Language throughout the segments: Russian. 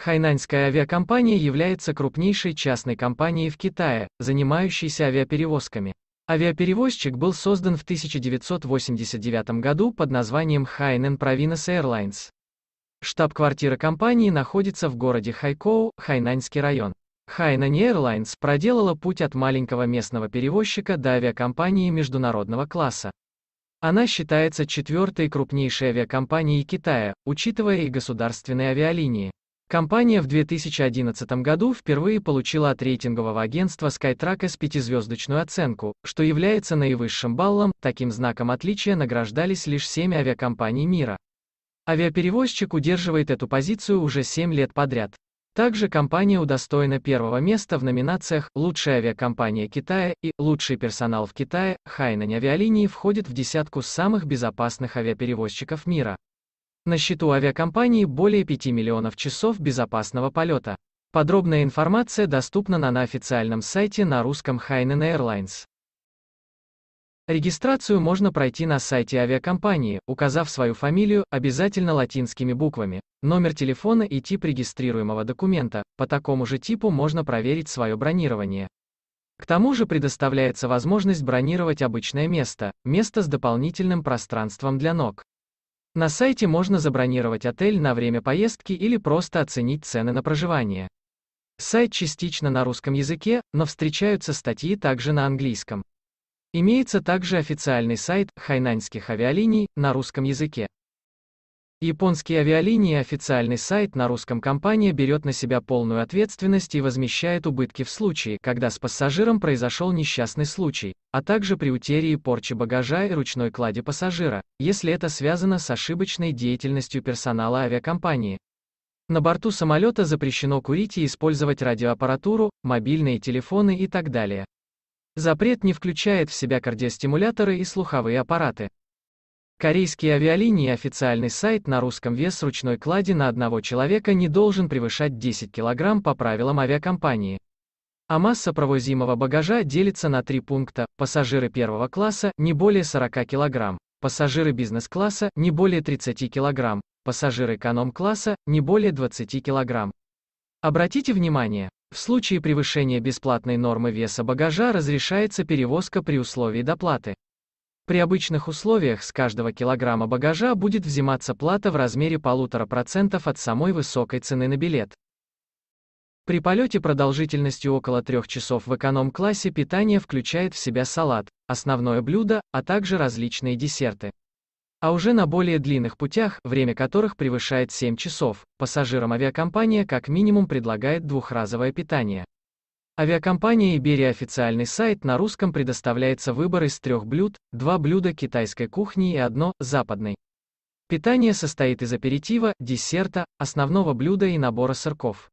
Хайнаньская авиакомпания является крупнейшей частной компанией в Китае, занимающейся авиаперевозками. Авиаперевозчик был создан в 1989 году под названием Hainan Province Airlines. Штаб-квартира компании находится в городе Хайкоу, Хайнаньский район. Хайнань Airlines проделала путь от маленького местного перевозчика до авиакомпании международного класса. Она считается четвертой крупнейшей авиакомпанией Китая, учитывая и государственные авиалинии. Компания в 2011 году впервые получила от рейтингового агентства Skytrackers пятизвездочную оценку, что является наивысшим баллом, таким знаком отличия награждались лишь 7 авиакомпаний мира. Авиаперевозчик удерживает эту позицию уже 7 лет подряд. Также компания удостоена первого места в номинациях «Лучшая авиакомпания Китая» и «Лучший персонал в Китае». Хайнань авиалинии входит в десятку самых безопасных авиаперевозчиков мира. На счету авиакомпании более 5 миллионов часов безопасного полета. Подробная информация доступна на, на официальном сайте на русском Хайнен Airlines. Регистрацию можно пройти на сайте авиакомпании, указав свою фамилию, обязательно латинскими буквами, номер телефона и тип регистрируемого документа, по такому же типу можно проверить свое бронирование. К тому же предоставляется возможность бронировать обычное место, место с дополнительным пространством для ног. На сайте можно забронировать отель на время поездки или просто оценить цены на проживание. Сайт частично на русском языке, но встречаются статьи также на английском. Имеется также официальный сайт хайнаньских авиалиний на русском языке. Японские авиалинии и официальный сайт на русском компания берет на себя полную ответственность и возмещает убытки в случае, когда с пассажиром произошел несчастный случай, а также при утере и порче багажа и ручной кладе пассажира, если это связано с ошибочной деятельностью персонала авиакомпании. На борту самолета запрещено курить и использовать радиоаппаратуру, мобильные телефоны и так далее. Запрет не включает в себя кардиостимуляторы и слуховые аппараты. Корейские авиалинии официальный сайт на русском вес ручной клади на одного человека не должен превышать 10 кг по правилам авиакомпании. А масса провозимого багажа делится на три пункта, пассажиры первого класса – не более 40 кг, пассажиры бизнес-класса – не более 30 кг, пассажиры эконом-класса – не более 20 кг. Обратите внимание, в случае превышения бесплатной нормы веса багажа разрешается перевозка при условии доплаты. При обычных условиях с каждого килограмма багажа будет взиматься плата в размере 1,5% от самой высокой цены на билет. При полете продолжительностью около 3 часов в эконом-классе питание включает в себя салат, основное блюдо, а также различные десерты. А уже на более длинных путях, время которых превышает 7 часов, пассажирам авиакомпания как минимум предлагает двухразовое питание. Авиакомпания Иберия официальный сайт на русском предоставляется выбор из трех блюд, два блюда китайской кухни и одно, западной. Питание состоит из аперитива, десерта, основного блюда и набора сырков.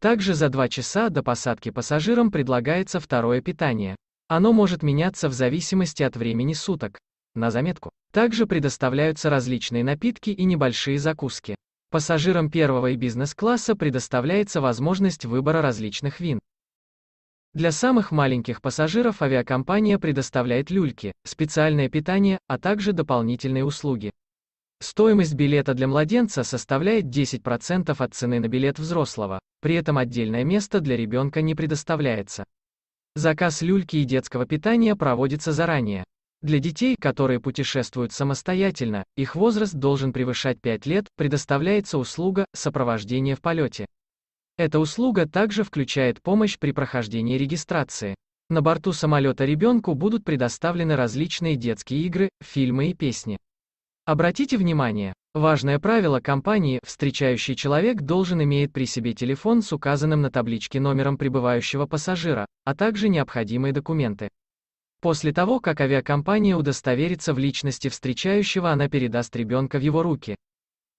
Также за два часа до посадки пассажирам предлагается второе питание. Оно может меняться в зависимости от времени суток. На заметку. Также предоставляются различные напитки и небольшие закуски. Пассажирам первого и бизнес-класса предоставляется возможность выбора различных вин. Для самых маленьких пассажиров авиакомпания предоставляет люльки, специальное питание, а также дополнительные услуги. Стоимость билета для младенца составляет 10% от цены на билет взрослого, при этом отдельное место для ребенка не предоставляется. Заказ люльки и детского питания проводится заранее. Для детей, которые путешествуют самостоятельно, их возраст должен превышать 5 лет, предоставляется услуга «Сопровождение в полете». Эта услуга также включает помощь при прохождении регистрации. На борту самолета ребенку будут предоставлены различные детские игры, фильмы и песни. Обратите внимание, важное правило компании «Встречающий человек» должен иметь при себе телефон с указанным на табличке номером прибывающего пассажира, а также необходимые документы. После того, как авиакомпания удостоверится в личности встречающего, она передаст ребенка в его руки.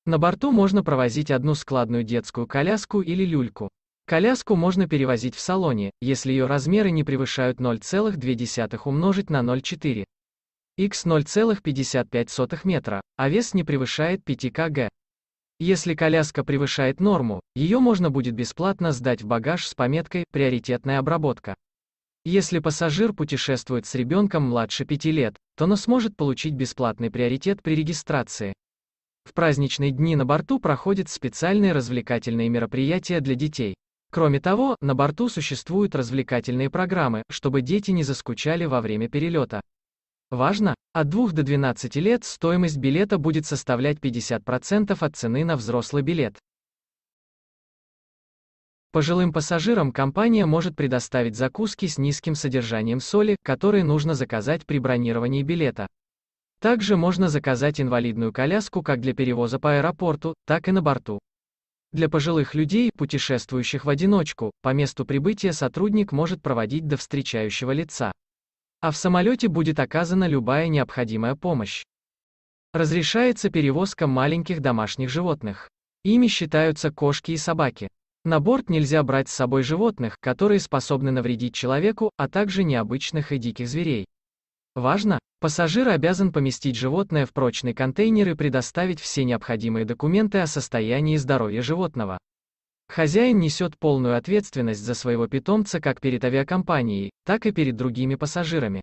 На борту можно провозить одну складную детскую коляску или люльку. Коляску можно перевозить в салоне, если ее размеры не превышают 0,2 умножить на 0,4 x 0,55 метра, а вес не превышает 5 кг. Если коляска превышает норму, ее можно будет бесплатно сдать в багаж с пометкой «Приоритетная обработка». Если пассажир путешествует с ребенком младше 5 лет, то он сможет получить бесплатный приоритет при регистрации. В праздничные дни на борту проходят специальные развлекательные мероприятия для детей. Кроме того, на борту существуют развлекательные программы, чтобы дети не заскучали во время перелета. Важно, от 2 до 12 лет стоимость билета будет составлять 50% от цены на взрослый билет. Пожилым пассажирам компания может предоставить закуски с низким содержанием соли, которые нужно заказать при бронировании билета. Также можно заказать инвалидную коляску как для перевоза по аэропорту, так и на борту. Для пожилых людей, путешествующих в одиночку, по месту прибытия сотрудник может проводить до встречающего лица. А в самолете будет оказана любая необходимая помощь. Разрешается перевозка маленьких домашних животных. Ими считаются кошки и собаки. На борт нельзя брать с собой животных, которые способны навредить человеку, а также необычных и диких зверей. Важно, пассажир обязан поместить животное в прочный контейнер и предоставить все необходимые документы о состоянии здоровья животного. Хозяин несет полную ответственность за своего питомца как перед авиакомпанией, так и перед другими пассажирами.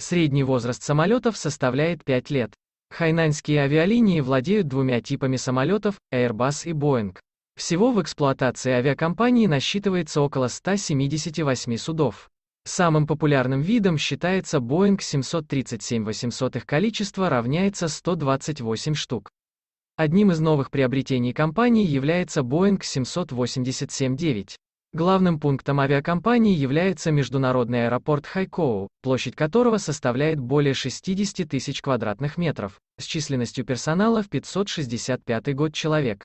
Средний возраст самолетов составляет 5 лет. Хайнаньские авиалинии владеют двумя типами самолетов – Airbus и Boeing. Всего в эксплуатации авиакомпании насчитывается около 178 судов. Самым популярным видом считается Boeing 737-800, их количество равняется 128 штук. Одним из новых приобретений компании является Boeing 787-9. Главным пунктом авиакомпании является международный аэропорт Хайкоу, площадь которого составляет более 60 тысяч квадратных метров, с численностью персонала в 565 год человек.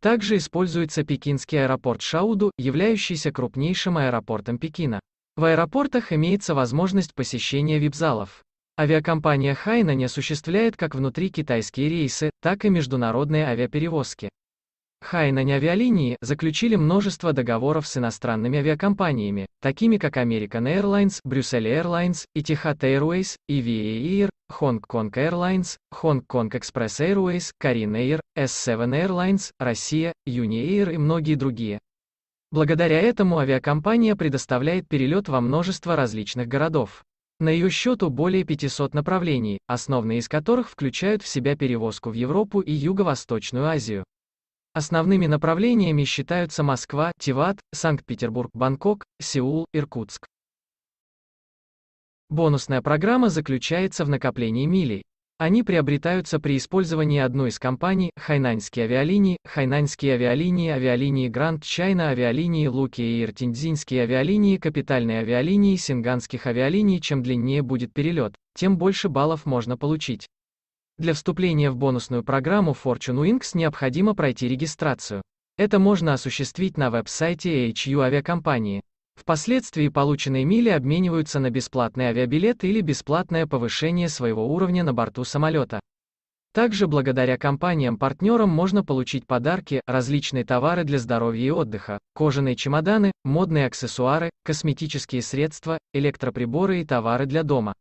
Также используется пекинский аэропорт Шауду, являющийся крупнейшим аэропортом Пекина. В аэропортах имеется возможность посещения вип-залов. Авиакомпания Хайнань осуществляет как внутри китайские рейсы, так и международные авиаперевозки. Хайнань авиалинии заключили множество договоров с иностранными авиакомпаниями, такими как American Airlines, Brussels Airlines, Etihad Airways, EVA Air, Hong Kong Airlines, Hong Kong Express Airways, Karin Air, S7 Airlines, Россия, Uni Air и многие другие. Благодаря этому авиакомпания предоставляет перелет во множество различных городов. На ее счету более 500 направлений, основные из которых включают в себя перевозку в Европу и Юго-Восточную Азию. Основными направлениями считаются Москва, Тиват, Санкт-Петербург, Бангкок, Сеул, Иркутск. Бонусная программа заключается в накоплении милей, они приобретаются при использовании одной из компаний Хайнаньские авиалинии, Хайнаньские авиалинии, авиалинии Гранд Чайна, авиалинии Луки и Иртиндзинские авиалинии, капитальные авиалинии Синганских авиалиний. Чем длиннее будет перелет, тем больше баллов можно получить. Для вступления в бонусную программу Fortune Wings необходимо пройти регистрацию. Это можно осуществить на веб-сайте HU авиакомпании. Впоследствии полученные мили обмениваются на бесплатный авиабилет или бесплатное повышение своего уровня на борту самолета. Также благодаря компаниям-партнерам можно получить подарки, различные товары для здоровья и отдыха, кожаные чемоданы, модные аксессуары, косметические средства, электроприборы и товары для дома.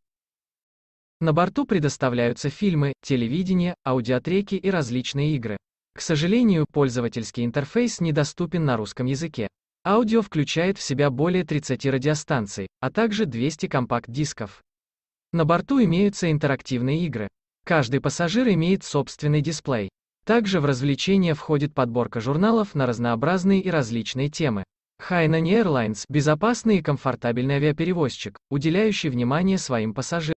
На борту предоставляются фильмы, телевидение, аудиотреки и различные игры. К сожалению, пользовательский интерфейс недоступен на русском языке. Аудио включает в себя более 30 радиостанций, а также 200 компакт-дисков. На борту имеются интерактивные игры. Каждый пассажир имеет собственный дисплей. Также в развлечения входит подборка журналов на разнообразные и различные темы. Hainan Airlines – безопасный и комфортабельный авиаперевозчик, уделяющий внимание своим пассажирам.